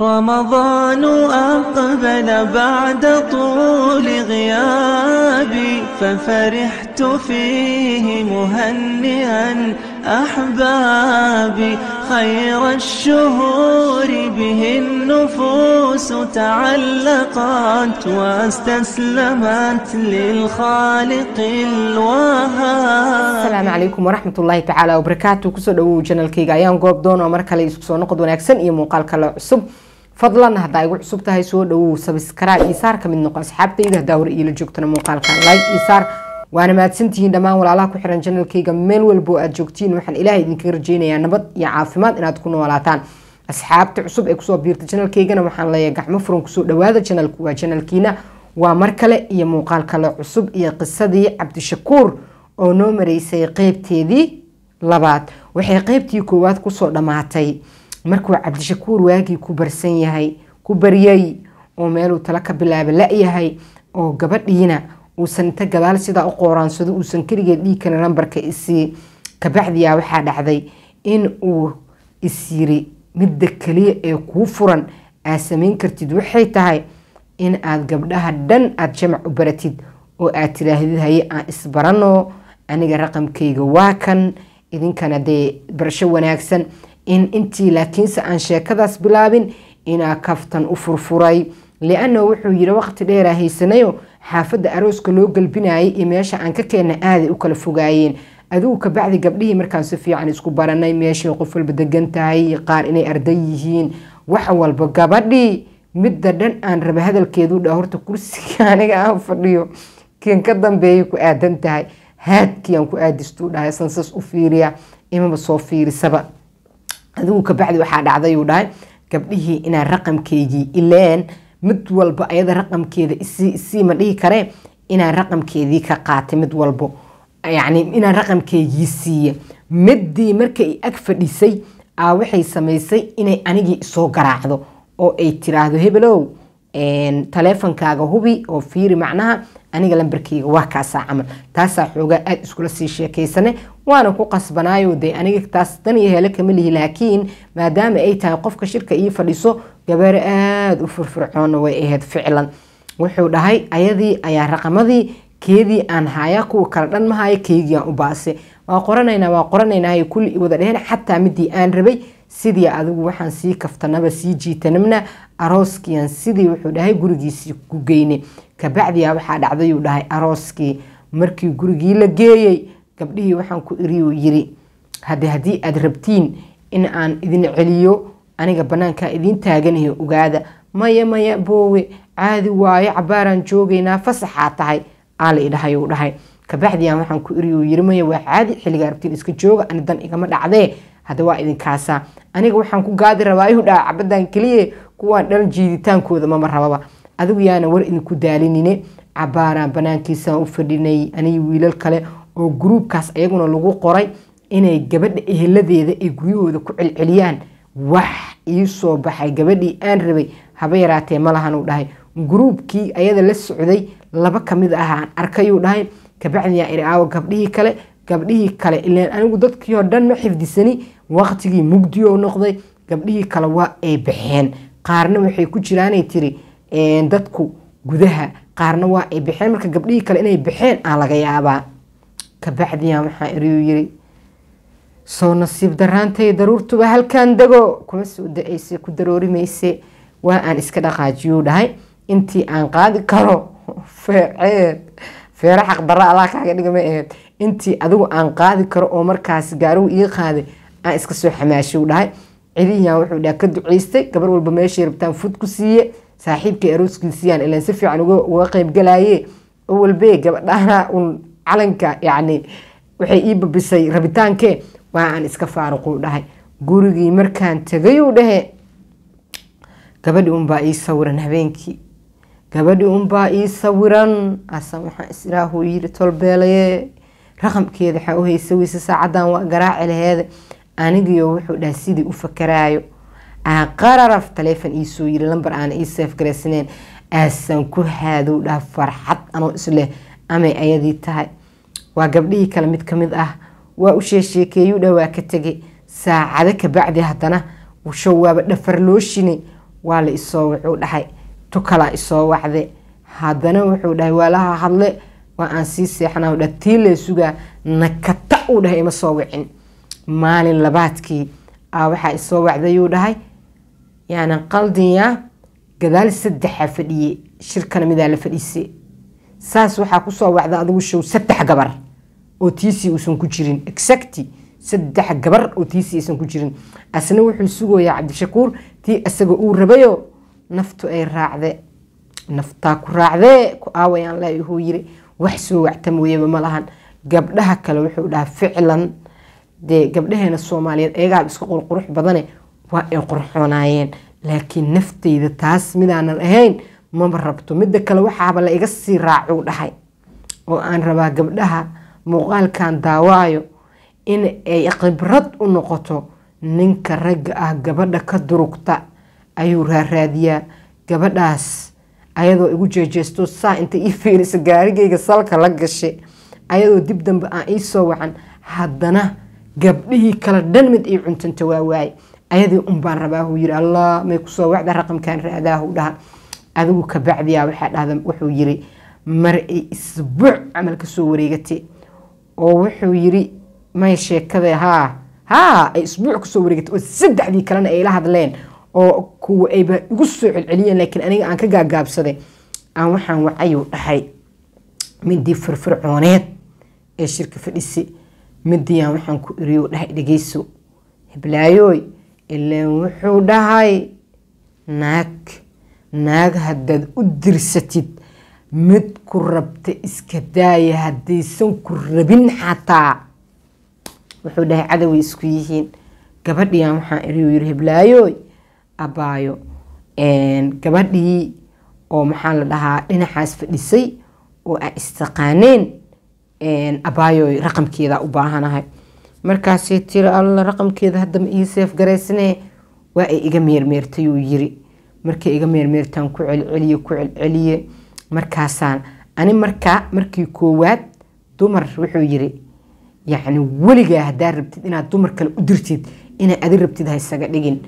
رمضان أقبل بعد طول غيابي ففرحت فيه مهنئا أحبابي خير الشهور به النفوس تعلقت واستسلمت للخالق الوهاب السلام عليكم ورحمة الله تعالى وبركاته كسر دو جنال كيغايان غوب دون ومركالي سبسو نقد ونكسن إيمو قال كلا عصب fadlan haddaa igu cusub tahay soo dhawow sabskrib isaar ka mid noqo asxaabtayda haddaa war iila joogtana muuqaalkan like isaar waana mahadsantihiin dhammaan walaalaha ku xiran janalkayga meel walbo aad joogtiin waxaan ilaahay idinkaga rajeynayaa nabad iyo caafimaad inaad ku noolaataan asxaabta cusub ee kusoo biirta janalkaygana waxaan leeyahay gacmo furan kusoo dhawaada janalku waa janalkiina waa mar kale iyo muuqaal kale cusub iyo qisadii cabdishakuur oo noo maraysay qeybteedii labaad waxay qeybtii koowaad kusoo dhammaatay markuu cabdishakuur waagii ku barsan yahay ku baryay oo meeluu tala ka bilaaba la-yahay oo gabadhiina uusan inta gadaal sidaa u qooraansado uusan keligeed dhiigkana lambarka isii kabacdiyaa waxaa dhacday in uu isyiri midda keliya ee kuu furan aad samayn kartid waxay tahay in aad gabdhaha dhan aada jamac u baratid oo aad tiraahdid haye aan isbarano aniga raqamkayga waa kan idinkana dee barasho wanaagsan in intii laakiinse aan sheekadaas bilaabin inaa kaftan u furfuray liannahu wuxuu yidhi waqti dheeraa haysanayo xaafadda arooska loo galbinayay iyo meesha aan ka keenna aaday u kala fogaayeen adugu kabacdi gabdhihii markaan si fiican isku baranay meeshay qof walba degan tahay qaar inay arday yihiin wax walba gabadhii midda dhan aan raba hadalkeedu dha horta kursiga aniga aan fadhiyo kian ka dambeeya ku aadan tahay haadkiiaan ku aadistuu dhahay san sas u fiiriya imaba soo fiirisaba adigu bacdi waxaa dhacday uu dhahay gabdhihii inaa raqamkeegii ileen mid walbo ayada raqamkeeda isii ma dhihi kare inaa raqamkeedii ka qaatay mid walbo yani inaan raqamkeygii siiye middii markay ag fadhisay a waxay samaysay inay anigii isoo garaacdo oo ay tiraahdo hebelow taleefonkaaga hubi oo fiiri macnaha aniga lambarkeyga waa kaasaa camal taasaa xoogaa aada iskula sii sheekaysane waana ku qasbanaayo dee aniga taas dan iyo hele kama lihi laakiin maadaama ay tahay qofka shirka ii fadhiso gabar aada u firfircoonna way ahayd ficlan wuxuu dhahay ayadii ayaa raqamadii keedii aan haayaa kuwa kala dhan mahayo keygiaan u baase waa qoranaynaa waa qoranaynaay kulli i dheheen xataa midii aan rabay sidii adigu waxaan sii kaftanaba sii jiitanabna arooskiian sidii wuxuu dhahay gurigiisii ku geyne kabacdiya waxaa dhacdayuu dhahay arooskii markii gurigii la geeyey gabdhihii waxaan ku iriyo yiri hade haddii aada rabtiin in aan idin celiyo aniga banaankaa idiin taaganayo ogaada maya maya boowe caadi waayo cabaaraan joogaynaa fasaxaa tahay aala idhahay uu dhahay kabacdian waxaan ku iriyo yiri maya waa caadi xilligaa rabtiin iska jooga ani dan igama dhacdee hadda waa idinkaasa aniga waxaan ku gaadi rabaa ihu cabadan keliye kuwaan dhal jiiditaankooda mama rababa adigu yaana war idinku daalinine cabaaraan banaankiisaan u fadhinay anigi wiilal kale oo gruubkaas iyaguna lagu qoray inay gabadha eheladeeda ay guryahooda ku celceliyaan wax iisoo baxay gabadhii aan rabay haba yaraatee malahan dhahay gruubkii ayada la socday laba kamid ah aan arkayuu dhahay kabacdiyaa iri aawo gabdhihii kale gabdhihii kale ilaan anigu dadkii dhan ma xifdisani waqtigii mugdioo noqday gabdhihii kale waa ay baxeen qaarna waxay ku jiraanay tiri dadku gudaha qaarna waa ay baxeen marka gabdhihii kale inay baxeen aan laga yaabaa kabacdiyaa maxaa eriyuu yiri soo nasiib daraantay daruurtuba halkan dago kuma soo da-ayse ku daroorimayse waa aan iska dhaqaajiyuu dhahay intii aan qaadi karo feeceed feere xaqdarra allah kaaga dhigama aheed intii adigu aan qaadi karo oo markaas gaarigu ii qaaday aan iska soo xamaashiw dhahay cidiyaa wuxuu dhaha ka ducaystay gabar walba meeshay rabtaan fud ku siiye saaxiibkay arooskiisiyaan ilaan si fiican uga qaybgalaye walbe gabadhana un calanka yani waxay ii babisay rabitaankee waa aan iska faaruquu dhahay gurigii markaan tegayuu dhahe gabadhi unbaa ii sawiran habeenkii gabadhi unbaa ii sawiran asa waxaa israahu yiri tolbeelaye raqamkeeda xa u haysa weyse saacadan waa garaaci laheede anigiyo wuxuu dhaha sidii u fakaraayo aqararaf taleefon iisoo yiri lambar aana ii seef garaysaneen aasaan ku haadow dhaha farxad anoo isleh amay ayadii tahay waa gabdhihii kale mid ka mid ah waa u sheesheekeeyu dhawaa ka tegey saacado kabacdi haddana show waaba dhafar looshine waa la isoo wuxuu dhahay tukala isoo wacde haddana wuxuu dhahay waalaha hadle waa aan sii seexanaa dha tii sugaa nakata uu dhahay ima soo wicin maalin labaadkii a waxaa isoo wacdayuu dhahay yaana qaldinya gadaal saddexa fadhiye shirkana midaa la fadhiise saas waxaa kusoo wacda adigu show saddex gabar oo tiisii uusan ku jirin exacti saddex gabar oo tiisii aysan ku jirin asna wuxuu sugayaa cabdishakuur tii asaga uu rabayo naftu ay raacde naftaa ku raacdee ku aawayaan la wuxuu yiri wax soo wacta mooyaba ma lahan gabdhaha kale wuxuu dhahaa ficlan dee gabdhaheena soomaaliyeed ayagaa iska qurqurux badane waa ay qurxoonaayeen laakiin naftayda taas midaanan ahayn mama rabto midda kale waxaaba la iga sii raacuu dhahay oo aan rabaa gabdhaha muuqaalkan daawaayo in ay khibrad u noqoto ninka ragga ah gabadha ka durugta ayuu raaraadiyaa gabadhaas ayadoo igu jeejeesto saa inta ii fiirisa gaarigayga salka la gashe ayadoo dib dambe aan ii soo wacan haddana gabdhihii kale dhan mid ii cuntanta waa waaye ayadii unbaan rabaahu yidhi allah may kusoo wacda raqamkaan raadaahu dhaha adigu kabacdiya waxaa dhahda wuxuu yiri mar ay isbuuc camal kasoo wareegatay oo wuxuu yiri may sheekada haa haa ay isbuuc kasoo wareegatay oo saddexdii kalena ayla hadleen oo kuwa ayba igu soo celceliyeen laakiin aniga aan ka gaagaabsaday aan waxaan wacayu dhahay midii firfircooneed ee shirka fadhisi midiiaan waxaan ku iriyo dhahay dhegeyso hiblaayoy ilaan wuxuu dhahay naag naag haddaad u dirsatid mid ku rabta iska daaya haddaysan ku rabin xataa wuxuu dhahay cadaway isku yihiin gabadhiian waxaa iriu yiri heblaayoy abaayo gabadhii oo maxaa la dhahaa dhinacaas fadhisay oo a istaqaaneen abbaayoy raqamkeeda u baahanahay markaasay tiri alla raqamkeeda hadda ma ii seef garaysane waa ay iga meermeertayuu yiri marka iga meermeertaan ku celceliye ku celceliye markaasaan ani markaa markii koowaad dumar wuxuu yiri yacni weligaa haddaa rabtid inaad dumar kale u dirtid inaa adi rabtid haysaga dhigin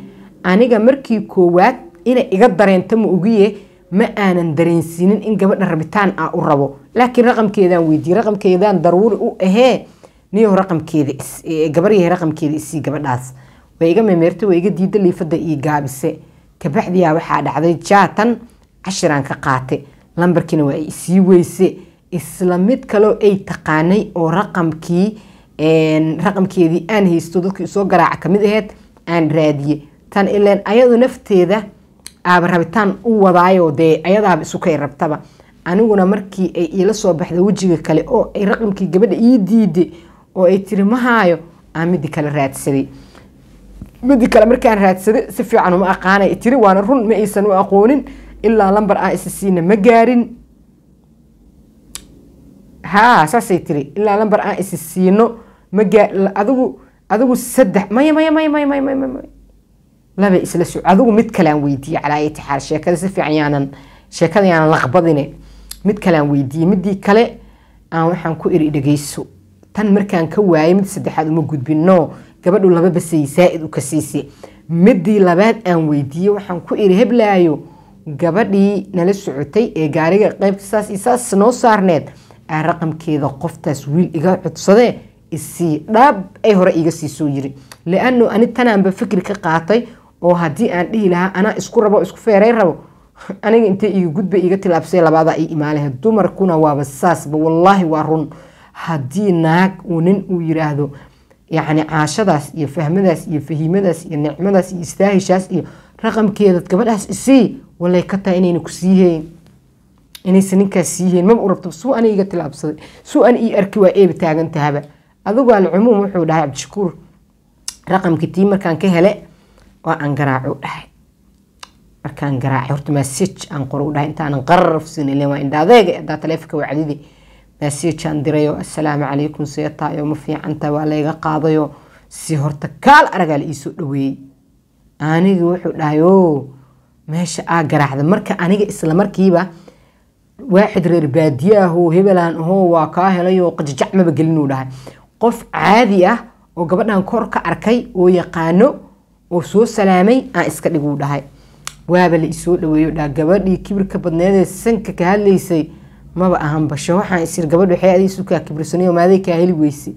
aniga markii koowaad inay iga dareenta ma ogiye ma aanan dareensiinin in gabadha rabitaan a ah u rabo laakiin raqamkeedaan weydiiye raqamkeedaan daruuri u ahee niyow raqamkeeda gabaryahay raqamkeeda isii gabadhaas way iga memeerta way iga diida liifada iyo gaabise kabaxdiyaa waxaa dhacday jaatan cashiraan ka qaatay lambarkiina waa isii weyse isla mid kaloo ay taqaanay oo raqamkii raqamkeedii aan haysto dadkii soo garaaca kamid aheyd aan raadiye tan ileen ayadu nafteeda aaba rabitaan u wadaayo dee ayadaaba isukay rabtaba aniguna markii ay iila soo baxday wejiga kale oo ay raqamkii gabadha ii diiday oo ay tiri mahaayo aan midi kale raadsaday midi kale markaan raadsaday si fiican uma aqaanay tiri waana run ma aysan u aqoonin ilaa lambar aan isisiina ma gaarin haa saasay tiri ilaa lambar aan isisiino maadigu adigu saddex maya maya maya maya maya maya maya laba isla soc adigu mid kalean weydiiye calaa ayati sheekada si fiican yaanan sheekada yaanan laqbadine mid kalean weydiiye midii kale aan waxaan ku iri dhegeyso tan markaan ka waayay mid saddexaad uma gudbin no gabadhu laba basayey saa-id u kasiisay midii labaad aan weydiiyey waxaan ku iri heblaayo gabadhii nala socotay ee gaariga qeybta saas iyo saas noo saarneed aa raqamkeeda qoftaas wiil iga codsadee isii dhaab ay hore iga soo yiri lianu ani tanaanba fikir ka qaatay oo haddii aan dhihi lahaa anaa isku rabo isku feeray rabo aniga intay iga gudba iga tilaabsay labaada ay imaalehe dumarkuna waaba saasba wallaahi waa run haddii naag uu nin uu yiraahdo yani caashadaas iyo fahmadaas iyo fahiimadaas iyo nicmadaas iyo istaahishaas iyo raqamkeedad gabadhaas isii walay ka tahay inayna ku siiiheyn inaysan ninkaas siiiheyn maba u rabto suu ani iga tilaabsaday suu an ii arki waa eeba taagan tahaba adigu alcumuum wuxuu dhahay cabdishakuur raqamka tii markaan ka hele waa aan garaaco dhahay markaan garaaca horta maasej aan qoro u dhahay intaanan qararafsin ilen waa indha adeega taleefonka waa baa jaandirayo asalaamu assalaamu calaykum seetaayoo ma fiicanta waa layga qaadayo si horta kaal aragaa la iisoo dhaweeyey anigii wuxuu dhahay meesha aa garaacda marka aniga isla markiiba waaxid reer baadiyaaho hebelaan ahoo waa kaa helayoo qajajac maba gelinuu dhahay qof caadi ah oo gabadhan kor ka arkay oo yaqaano oo soo salaamay aan iska dhiguu dhahay waaba la isoo dhaweeyo dhaa gabadhii kibirka badneedee sanka ka hadlaysay maba ahanbasho basho waxaan isir gabadh waxay adiga sukaa kibrisaniyo maaday kaa heli weyse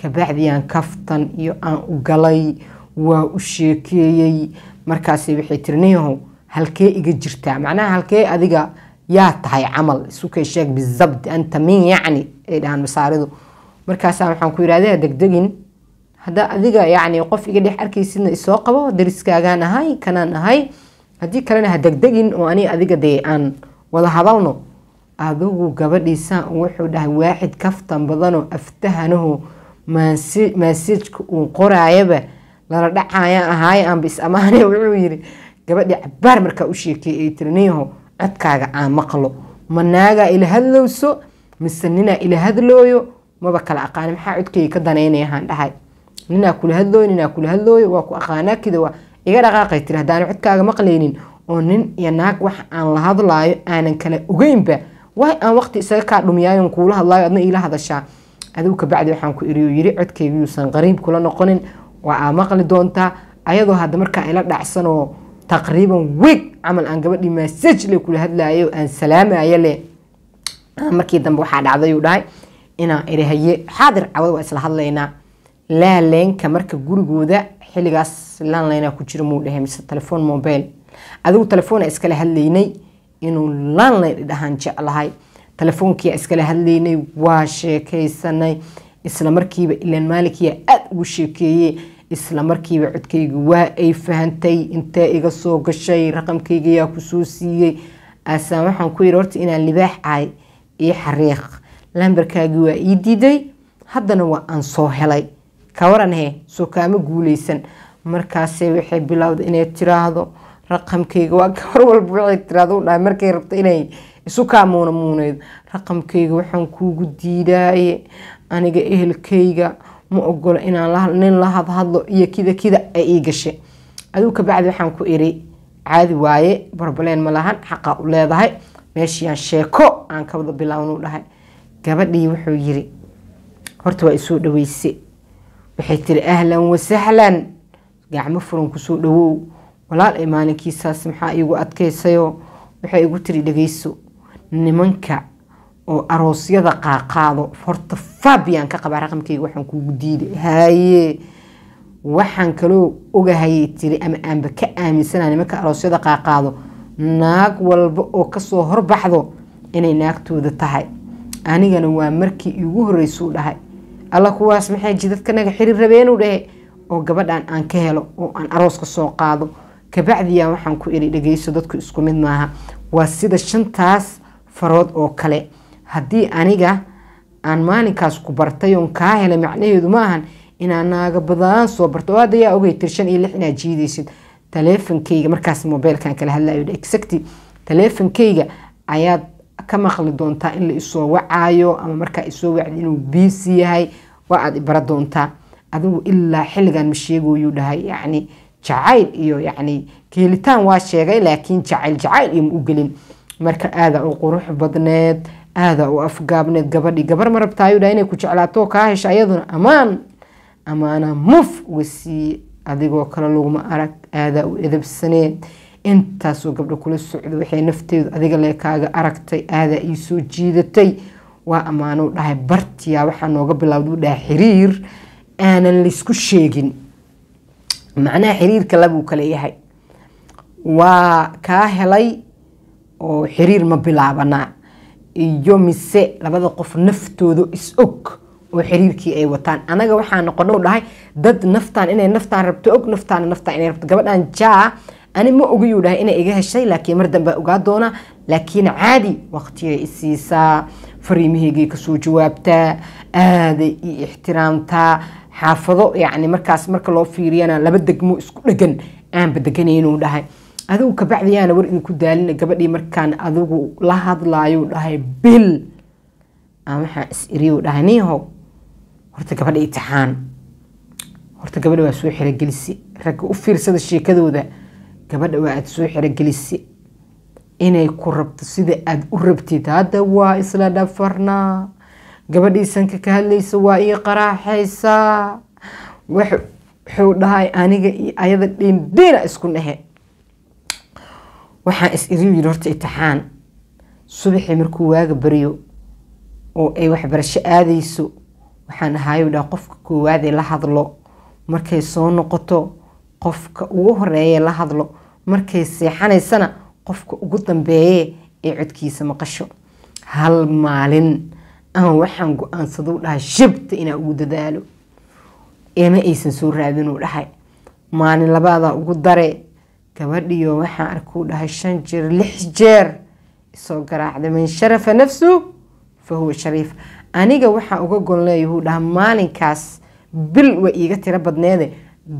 kabacdiyaan kaftan iyo aan u galay waa u sheekeeyey markaas waxay tiri ninyahow halkee iga jirtaa macnaha halkee adiga yaa tahay camal sukay sheeg bizabdi anta min yacni ay dhahaan masaaridu markaasaa waxaan ku yidhahdee degdegin hadda adiga yacni qof iga dhex arkaysidna isoo qabo dariskaagaan ahay kanaan ahay haddii kalena ha degdegin oo ani adiga dee aan wada hadalno adugu gabadhiisaan wuxuu dhahay waaxid kaftan badanoo aftahanahu maasiijka uu qoraayaba lala dhacaya ahaay aanba is wuxuu yiri gabadhii cabaar markaa u sheekeey ay tiri ninyaho codkaaga aan maqlo ma naagaa ila hadlowso mise ninaa ila hadlooyo maba kala aqaana maxaa codkeyga ka danaynaya dhahay ninaa kula hadlooyo ninaa kula hadlooyo waa ku aqaanaa waa iga dhaqaaqay tiri haddaana codkaaga maqlaynin oo nin iyo naag wax aan la hadlaayo aanan kala ogeynba way aan waqti isaga kaa dhumiyaayon kuula hadlaayo adna iila hadashaa adugu kabacdi waxaan ku iriyo yiri codkeygiiyuusan qariib kula noqonin waa aa maqli doontaa ayadoo hadda markaa ila dhacsanoo taqriiban weeg camal aan gabadhii maasaj le kula hadlaayo aan salaamaayo le markii dambe waxaa dhacdayuu dhahay inaan iri xaadir cawad waa isla hadlaynaa laaleenka marka gurigooda xilligaas laaleyna ku jira muu dhahay mise telefoon mobile adigu telefoona iskala hadlaynay inuu landlady dhahaan jeclahay telefoonkia iskala hadlaynay waa sheekaysanay islamarkiiba ilan maalinkiya aada ugu sheekeeyey islamarkiiba codkayga waa ay fahantay intee iga soo gashay raqamkaygayaa kusoo siiyey aasaan waxaan ku yidhi horta inaan libaax ahay io xariiq lambarkaagii waa ii diiday haddana waa aan soo helay kawaran he soo kaama guulaysan markaase waxay bilowda inay tiraahdo raqamkeyga waa gabar walba waxay tiraada u dhahay markay rabto inay isu kaamuuna muuneydo raqamkeyga waxaan kuugu diidaaye aniga ehelkeyga ma ogolo inaan nin la hadhadlo iyo kida kida ay ii gashay aduu kabacdi waxaan ku iri caadi waaye barbaleen ma lahan xaqaa u leedahay meeshiiaan sheeko aan ka wada bilaawnu dhahay gabadhii wuxuu yiri horta waa isoo dhaweyse waxay tiri ahlan wasahlan gacmo furan kusoo dhawow walaal walaalay maalinkiisaas maxaa iigu adkaysayo waxay igu tiri dhegeyso nimanka oo aroosyada qaaqaado horta fabian ka qabaa raqamkeyga waxaan kugu diiday haye waxaan kaloo ogahayay tiri ama aanba ka aaminsanaa nimanka aroosyada qaaqaado naag walba oo kasoo horbaxdo inay naagtooda tahay anigana waa markii iigu horreysuu dhahay alla kuwaas maxay jidadka naga xiri rabeenu dhahe oo gabadhan aan ka helo oo aan arooska soo qaado kabacdiya waxaan ku idhi dhegeyso dadku isku mid maaha waa sida shantaas farood oo kale haddii aniga aan maalinkaas ku bartay oon kaa helay macnaheedu ma ahan inaan naaga badaan soo barto oo hadda yaa shan iyo lix inaad jiidaysid taleefankayga markaas mobeilkan kala hadlayo exacty taleefankayga ayaad ka maqli doontaa in la isoo wacaayo ama markaa isoo wacdi inuu biisi yahay waa aad ibara doontaa adigu ilaa xilligan ma sheegoyuu dhahay yacni jacayl iyo yani helitaan waa sheegay laakiin jacayl jacayl iyoma u gelin marka aada u qurux badneed aada u afgaabneed gabadhi gabar ma rabtaayuu dha inay ku jeclaato kaa hesha ayaduna ammaan amaana muf uga siiye adigoo kale laguma arag aada u edabsaneed intaasoo gabdho kula socda waxay nafteedu adiga lee kaaga aragtay aadaa ii soo jiidatay waa ammaano dhahay bartiyaa waxaa nooga bilowda dhaha xiriir aanan laysku sheegin macnaha xiriirka labuu kale yahay waa kaa helay oo xiriir ma bilaabanaa iyo mise labada qof naftooda is-og oo xiriirkii ay wataan anaga waxaa u dhahay dad naftaan inay naftaan rabto og naftaana naftaan inay rabto gabadhaan jaa ani ma ogiyuu dhahay inay iga heshay laakiin mar dambe ogaa doonaa laakiin caadi waqtiyay isiisaa fariimahaygay kasoo jawaabtaa aaday io ixtiraamtaa xaafado yani markaas marka loo fiiriyana laba degmo isku dhegan aanba deganaynuu dhahay adigu kabacdi aana war idinku daalina gabadhii markaan adigu la hadlaayuu dhahay bil amaxaa is iriyuu dhahay niihow horta gabadha itixaan horta gabadha waa soo xerogelisi ragga u fiirsada sheekadooda gabadha waa aad soo xerogelisi inay ku rabto sida aada u rabtid hadda waa isla dhafarnaa gabadhii sanka ka hadlaysa waa ii qaraaxaysaa wuxuu dhahay aniga iyo ayada dhiindhiina isku dhahe waxaan is iriu yidhi horta itixaan subaxii markuu waaga baryo oo ay waxbarasho aadayso waxaan ahaayuu dhaha qofka koowaadee la hadlo markay soo noqoto qofka ugu horeeye la hadlo markay seexanaysana qofka ugu dambeeye ee codkiisa maqasho hal maalin ama waxaan go-aansadau dhahay shibta inaa ugu dadaalo ema aysan soo raadinuu dhahay maalin labaadaa ugu dare gabadhiyo waxaan arkuu dhahay shan jeer lix jeer isoo garaacda man sharafa nafsu fahuwa shariif aniga waxaa uga golleeyahuu dhaha maalinkaas bil waa iiga tiro badneede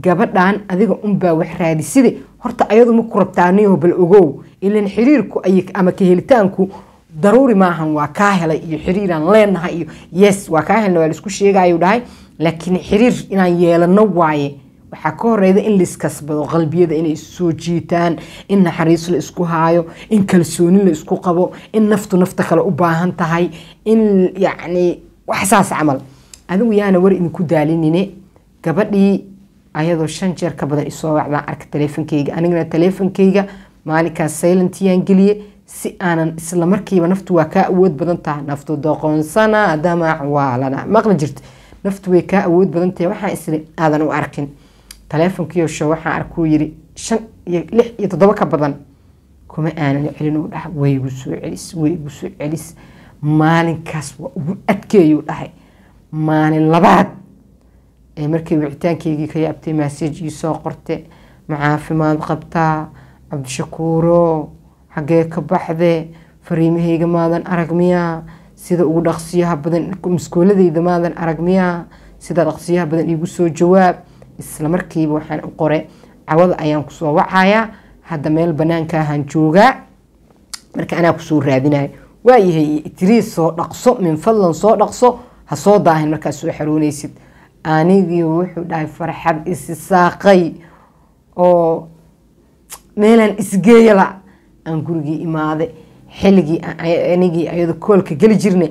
gabadhaan adiga unbaa wax raadiside horta ayadu ma ku rabtaa bal ogow ilan xiriirku ama ka helitaanku daruuri maahan waa kaa helay iyo xiriiraan leenahay iyo yes waa kaa helna waa laisku sheegaayuu dhahay laakiin xiriir inaan yeelano waaye waxaa ka horeyda in laiskasbado qalbiyada inay issoo jiitaan in naxariis la isku haayo in kalsooni la isku qabo in naftu nafta kale u baahan tahay in yacni wax saas camal adigu yaana war idinku daalinine gabadhii ayadoo shan jeer badan isoo wacdaan arka taleefonkeyga anigana taleefonkeyga maalinkaas silentiyaan geliye si aanan isla markiiba naftu waa kaa awood badan taha naftu doqoonsana damac waalana maqli jirta naftu way kaa awood badan tahay waxaa isle aadan u arkin taleefonkiiyosho waxaa arkuu yiri shan iyo lix iyo toddoba ka badan kuma aanan celin u dhaha waygu soo celis waygu soo celis maalinkaas waa ugu adkeeyuu dhahay maalin labaad ee markii wicitaankeygii ka yaabtay maasejii soo qorte ma caafimaad qabtaa cabdishakuuro xaggee ka baxdee fariimahayga maadan arag miyaa sida ugu dhaqsiyaha badan maskooladayda maadan arag miyaa sida dhaqsiyaha badan iigu soo jawaab islamarkiiba waxaan u qore cawada ayaan kusoo wacayaa hadda meel banaanka ahaan joogaa marka anaa kusoo raadinayo waayahay itiriis soo dhaqso min fadlan soo dhaqso ha soo daahin markaad soo xaroonaysid anigii wuxuu dhahay farxad isi saaqay oo meelaan isgeeyala aan gurigii imaade xilligii anigii ayado koolka geli jirne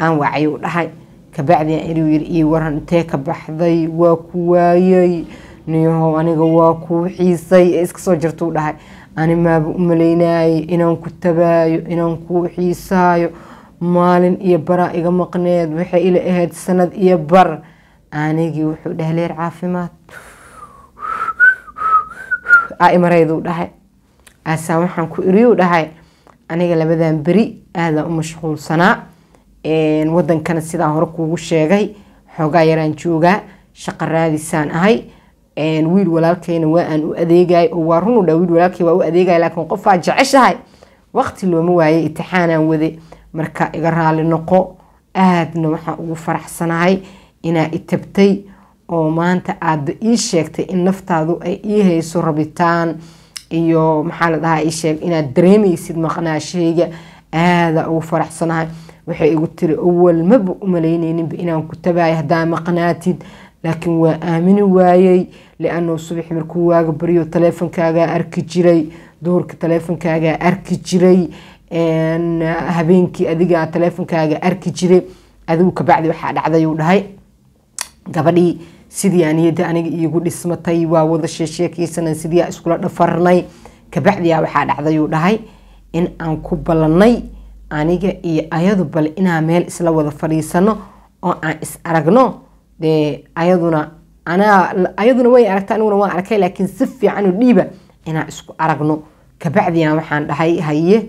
aan wacay u dhahay kabacdi an inu yiri iyo waran intee ka baxday waa ku waayay niyahow aniga waa kuu xiisay ee iska soo jirtuu dhahay ani maaba u maleynaayo inaan ku tabaayo inaan kuu xiisaayo maalin iyo baraa iga maqneed waxay ila ahayd sanad iyo bar anigii wuxuu leer caafimaad aimareyduu dhahay aasaa waxaan ku iriyuu dhahay aniga labadan beri aadaa u mashquulsanaa wadankana sidaa hore kuugu sheegay xoogaa yaraan joogaa shaqa raadisaan ahay wiil walaalkayna waa aan u adeegay oo waa runu dha wiil walaalkay waa u adeegay laakiin qofaa jeceshahay waqti looma waaye itixaanaan wade marka iga raali noqo aadna waxaan ugu faraxsanahay inaa itabtay oo maanta aada ii sheegtay in naftaadu ay ii hayso rabitaan iyo maxaa la dhahaa sheeg inaad dareemaysid maqnaashayga aada ugu faraxsanahay waxay igu tiri awal maba u malaynayninba inaan ku tabaaya haddaa maqnaatid laakiin waa aamini waayey lianuu subax markuu waaga baryo taleefonkaagaa arki jiray duhurka taleefonkaagaa arki jiray habeenkii adigaa taleefonkaaga arki jiray adigu kabacdi waxaa dhacday uu dhahay gabadhii sidii aaniyada aniga iigu dhismatay waa wada sheesheekaysanan sidiia iskula dhafarnay kabacdiyaa waxaa dhacdayuu dhahay in aan ku ballanay aniga iyo ayadu bal inaa meel isla wada fadhiisano oo aan is aragno dee ayaduna ayaduna way aragta aniguna waan arkay laakiin si fiicanu dhiiba inaa isku aragno kabacdiyan waxaan dhahay haye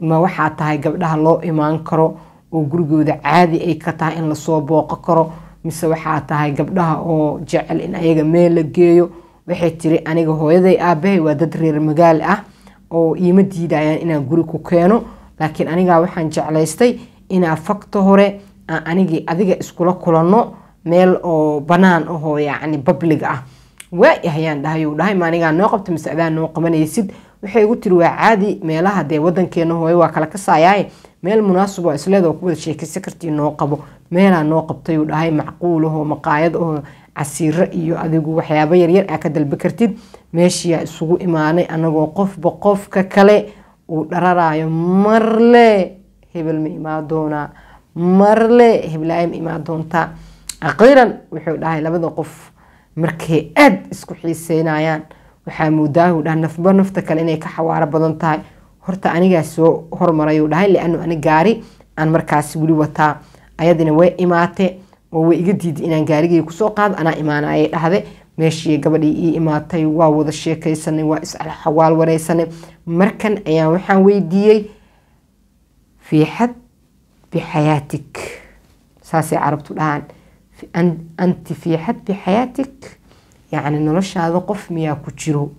ma waxaa tahay gabdhaha loo imaan karo oo gurigooda caadi ay ka tahay in lasoo booqo karo mise waxaa tahay gabdhaha oo jecel in ayaga meel la geeyo waxay tiri aniga hooyaday aabahay waa dad reer magaal ah oo iima diidayaan inaan guri ku keeno laakiin anigaa waxaan jeclaystay inaa fakta hore aan anigii adiga iskula kulanno meel oo banaan ahoo yacni bablig ah waayahyaan dhahay uu dhahay ma anigaa noo qabta mise adaa noo qabanaysid waxay igu tiri waa caadi meelaha dee wadankeena hooye waa kala kasayahay meel munaasib oo isleedaoo ku wada sheekaysa kartii noo qabo meelaa noo qabtayuu dhahay macquul ahoo maqaayad ahoo casiiro iyo adigu waxyaaba yaryar aa ka dalbi kartid meeshiyaa isugu imaanay anagoo qofba qofka kale uu dhararaayo marle hebel ma imaa doonaa marle heblaaye ma imaa doontaa akhiiran wuxuu dhahay labada qof markay aada isku xiiseynayaan waxaa moodaa uu dhaha nafba nafta kale inay ka xawaaro badan tahay horta anigaa soo hormaray uu dhahay lianu ani gaari aan markaasi weli wataa ayadina way imaate oo way iga diiday inaan gaarigay kusoo qaado anaa imaanayay dhahde meeshii gabadhii ii imaatay waa wada sheekaysanay waa isxawaal wareysanay markan ayaan waxaan weydiiyey fiixad bixayaatik saasay carabtu dhahaan anti fiixad bixayaatik yani noloshaada qof miyaa ku jiro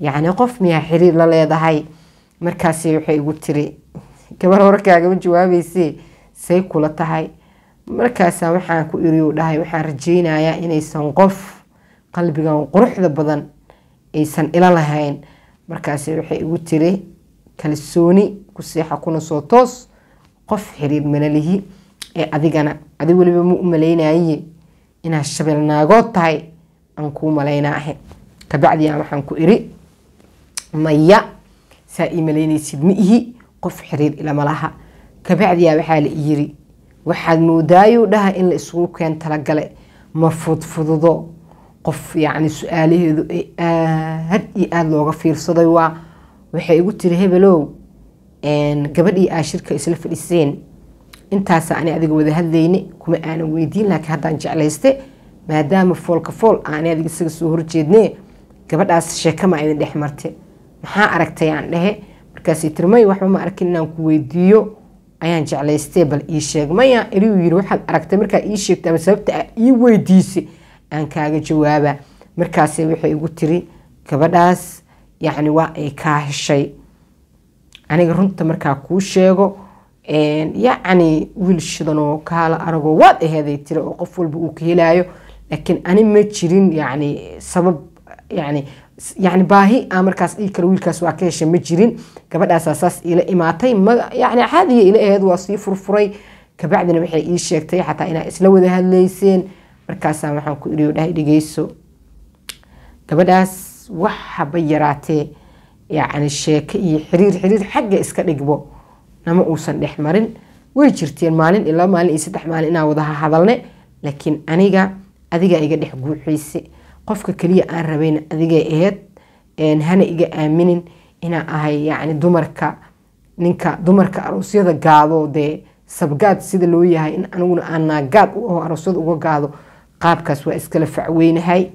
yani qof miyaa xiriir la leedahay markaas waxay igu tiri gabar warkaagama jawaabayse say kula tahay markaasaa waxaan ku iriyu dhahay waxaan rajeynayaa inaysan qof qalbigan quruxda badan aysan ila lahayn markaas waxay igu tiri kalsooni ku seexa kuna soo toos qof xiriir malalihi ee adigana adig weliba ma u malaynaye inaad shabeelnaagood tahay aan kuu malaynaa ahe waxaan ku iri maya saa ii malaynaysid ma ihi qof xiriir ilama laha kabacdiyaa waxaa la iyiri waxaad moodaayou dhaha in la isugu keen talagale ma fudfududo qof yacni su-aalaheedu ee aad iyo aada looga fiirsaday waa waxay igu tiri hebelow gabadhii aa shirka isla fadhiseen intaasa ani adiga wada hadlayne kuma aanan weydiin laakiin haddaan jeclayste maadaama foolka fool aanay isaga soo horjeedne gabadhaas sheekama idin dhex marte maxaa aragtay aan dhehe markaasay tiri maya waxba ma arkin inaan ku weydiiyo ayaan jeclaystee bal ii sheeg maya eriu yiri waxaad aragtay markaad ii sheegtay ama sababta a ii weydiisa aan kaaga jawaaba markaase waxay igu tiri gabadhaas yacni waa ay kaa heshay aniga runta markaa kuu sheego yacni wiil shidanoo kaala aragoo waad aheeday tiri oo qof walba uu ka helaayo laakiin ani ma jirin yani sabab yani yani baahi aa markaas dhii karo wiilkaas waa ka hesha ma jirin gabadhaasaa saas iila imaatay yani caadiya ila aheed waa sii furfuray kabacdina waxay ii sheegtay xataa inaa isla wada hadlayseen markaasaa waxaan ku iriyo dhahay dhegeyso gabadhaas wax yaraatee yacni sheeke iyo xiriir xiriir xagga iska dhigbo nama uusan dhex marin way jirteen maalin ilaa maalin iyo saddex maalin inaa wadaha hadalne laakiin aniga adigaa iga dhex guuxiise qofka keliya aan rabayna adigay aheyd hana iga aaminin inaa ahay yani dumarka ninka dumarka aroosyada gaado sabgaad sida loo yahay in aniguna aan naagaad u aho aroosyada uga gaado qaabkaas waa iskala facweynahay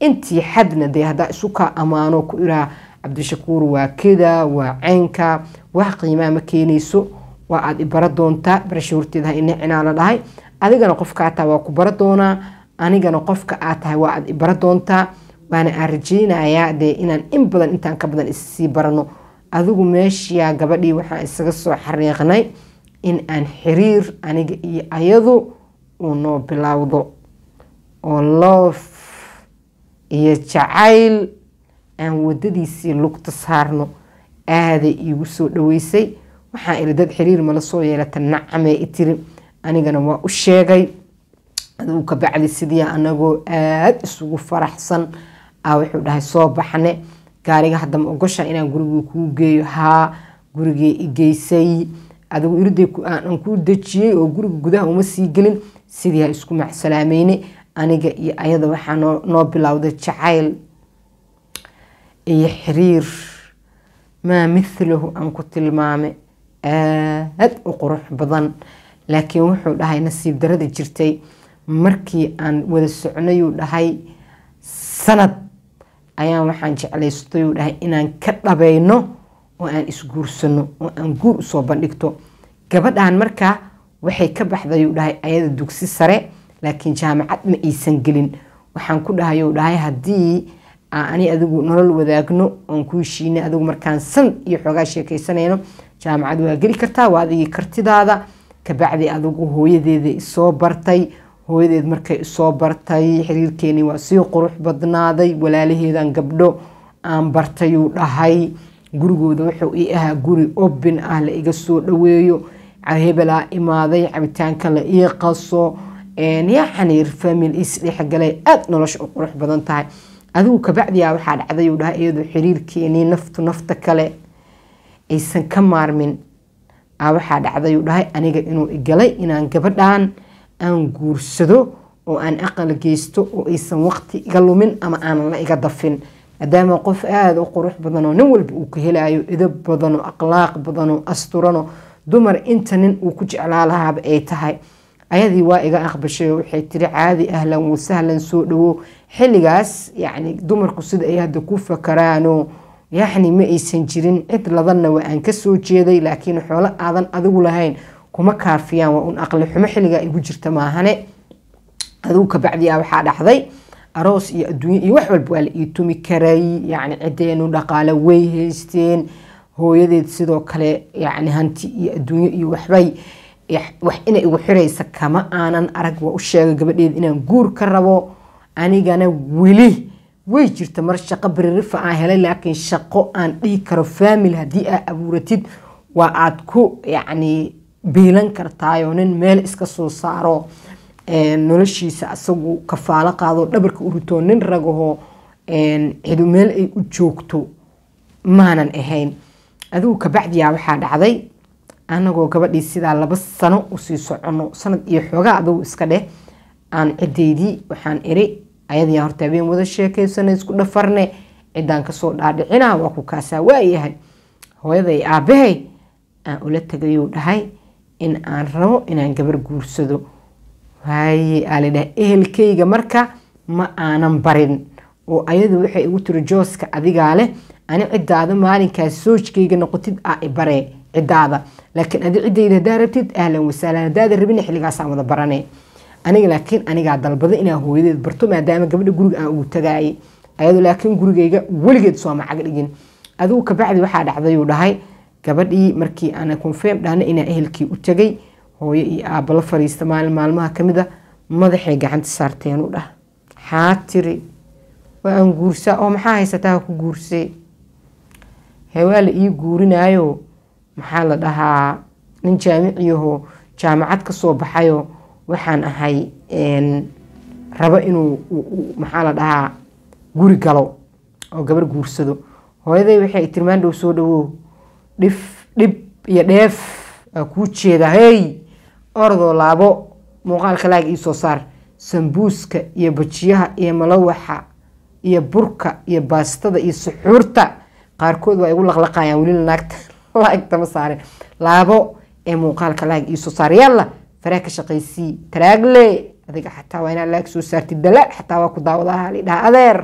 intii xadna dee haddaa isu kaa ammaano ku iraa cabdishakuur waa keda waa ceynka wax qiimaa ma keenayso waa aada ibara doontaa barashaurteed ha ina cinaa la dhahay adigana qofkaataa waa ku bara doonaa anigana qofka aad tahay waa aad ibaro doontaa waana aan rajeynayaa dee inaan in badan intaan ka badan issii barano adigu meeshiyaa gabadhii waxaan isaga soo xariiqnay in aan xiriir aniga iyo ayadu uu noo bilowdo oo loof iyo jacayl aan wadadiisii lugta saarno aaday iigu soo dhaweysay waxaan iri dad xiriir mala soo yeelata nacamee i tiri anigana waa u sheegay ka bacdi sidii anagoo aada isugu faraxsan wuxuu dhahay soo baxne gaariga hadda ma ogosha inaan gurigii kuu geeyo haa gurigii igeysay adigu iriday aan kuu dejiyey oo guriga gudaha uma sii gelin sidii ha isku macsalaameyne aniga iyo ayada waxaa noo bilowday jacayl iyo xiriir maa milahu aan ku tilmaamay aad u qurux badan laakiin wuxuu dhahay nasiib darada jirtay markii aan wada socnayuu dhahay sanad ayaan waxaan jeclaystayuu dhahay inaan ka dhabayno oo aan isguursano oo aan guur usoo bandhigto gabadhaan markaa waxay ka baxdayuu dhahay ayada dugsi sare laakiin jaamacad ma aysan gelin waxaan ku dhahayuu dhahay haddii ani adigu nolol wadaagno oon ku heshiina adigu markaan sanad iyo xoogaa sheekaysanayno jaamacad waa geli kartaa waa adigii kartidaada kabacdi adigu hooyadeeda isoo bartay hooyadeed markay isoo bartay xiriirkeenii waa sii qurux badnaaday walaalaheedan gabdho aan bartayuu dhahay gurigooda wuxuu ii ahaa guri obin ah la iga soo dhaweeyo hebelaa imaaday cabitaanka la ii qaso yacni famil isdhexgalay aada nolosha u qurux badan tahay adigu kabacdiyaa waxaa dhacday uu dhahay iyadoo xiriirkeenii naftu nafta kale aysan ka maarmin ah, waxaa dhacday uu dhahay aniga inuu igalay inaan gabadhaan aan guursado oo aan aqal geysto oo aysan waqti iga lumin ama aanan la iga dafin maadaama qof aada u qurux badanoo nin walba uu ka helayo idab badanoo akhlaaq badanoo asturano dumar inta nin uu ku jeclaa ay tahay ayadii waa iga aqbashay oo waxay tiri caadi ahlan wasahlan soo dhawow xilligaas yacni dumarku sida ay hadda ku fakaraano yacni ma aysan jirin cid ladanna waa aan kasoo jeeday laakiin xoolo aadan adigu lahayn kuma kaafiyaan waa un aqli xumo xilligaa igu jirta maahane adugu kabacdiyaa ah waxaa dhacday aroos iyo adduunye iyo wax walba waa la ii tumi karay yacni cideenu dhaqaale way haysteen hooyadeed sidoo kale yacni hanti iyo adduunye iyo waxbay wax inay igu xiraysa kama aanan arag waa u sheegay gabadheeda inaan guur ka rabo anigana weli way jirta mar shaqo beririfa aan helay laakiin shaqo aan dhihi karo faamil haddii aa abuuratid waa aad ku yacni biilan kartaayoo nin meel iska soo saaro noloshiisa asagu kafaalo qaadoo dhabarka urutoo nin ragahoo cidu meel ay u joogto maanan ahayn adigu kabacdiyaa waxaa dhacday anagoo gabadhii sidaa laba sano usii soconno sanad iyo xoogaa adigu iska dheh aan cidaydii waxaan iri ayadii horta habeen wada sheekaysana isku dhafarne ciddaan kasoo dhaadhicina waa ku kaasaa waayahay hooyaday aabahay aan ula tagayou dhahay in aan rabo inaan gabar guursado waaye aalidhah ehelkayga marka ma aanan barin oo ayadu waxay igu tiri jooska adigaa leh ani ciddaada maalinkaas soojkayga noqotid aa ibaree cidaada laakiin adi ciddayda hadaa rabtid ahlan wasaalan hadaada rabina xilligaasaan wada barane aniga laakiin anigaa dalbada inaa hooyadeed barto maadaama gabadha guriga aan ugu tagaayay ayadoo laakiin gurigayga weligeed sooma cag dhigin adigu kabacdi waxaa dhacdayuu dhahay gabadhii markii aan confirm dhahna inaa ehelkii u tegay hooyo iyo aabba la fariista maalin maalmaha ka a ah, madaxay gacanta saarteen u dhah xaa tiri waa aan guursaa oo maxaa haysataa ku guursee hee waa la ii guurinaayo maxaa la dhahaa nin jaamiciyaho jaamacad kasoo baxayo waxaan ahay rabo inuu maxaa la dhahaa guri galo oo gabar guursado hooyaday waxay tilmaandhow soo dhawow dhif dhib iyo dheef aa kuu jeeda hey ordoo laabo muuqaalka laag ii soo saar sambuuska iyo bajiyaha iyo malawaxa iyo burka iyo baastada iyo suxuurta qaarkood waa igu laqlaqayaan welina naagta laagtama saare laabo ee muuqaalka laag ii soo saar yalla faraa ka shaqaysii taraagle adiga xataa waa inaa laag soo saarti dala xataa waa ku daawadahalidhaha adeer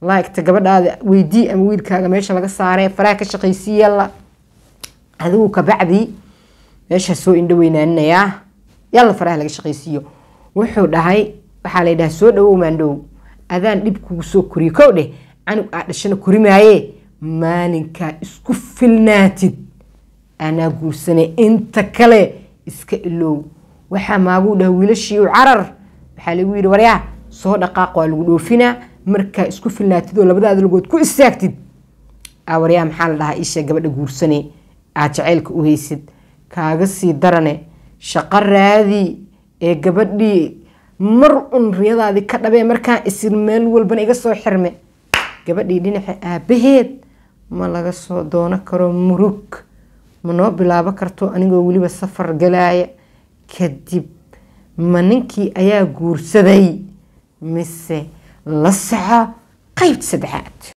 laagta gabadhaada weydii ama wiilkaaga meesha laga saare faraa ka shaqaysii yalla adigu kabacdi meeshaas soo indhaweynaaninayaa yalla faraha laga shaqaysiiyo wuxuu dhahay waxaa la yidhaha soo dhawow maandhow adaan dhib kugu soo koriyo kow dheh canug aa dhashana kori maalinkaa isku filnaatid anaa guursane inta kale iska ilow waxaa maaguu dhaha wiilashiiu carar waxaa lagu yidhi waryaa soo dhaqaaq waa lagu dhoofinaa markaa isku filnaatid oo labadaada lagood ku istaagtid waryaa maxaa la dhahaa isha gabadha guursane aad jacaylka u haysid kaaga sii darane shaqo raadii ee gabadhii mar un riyadaadii ka dhabee markaan isir meel walbana iga soo xirme gabadhii dhinaca aabaheed ma laga soo doono karo murug ma noo bilaabo karto anigoo weliba safar galaaya kadib ma ninkii ayaa guursaday mise la soco qaybta saddexaad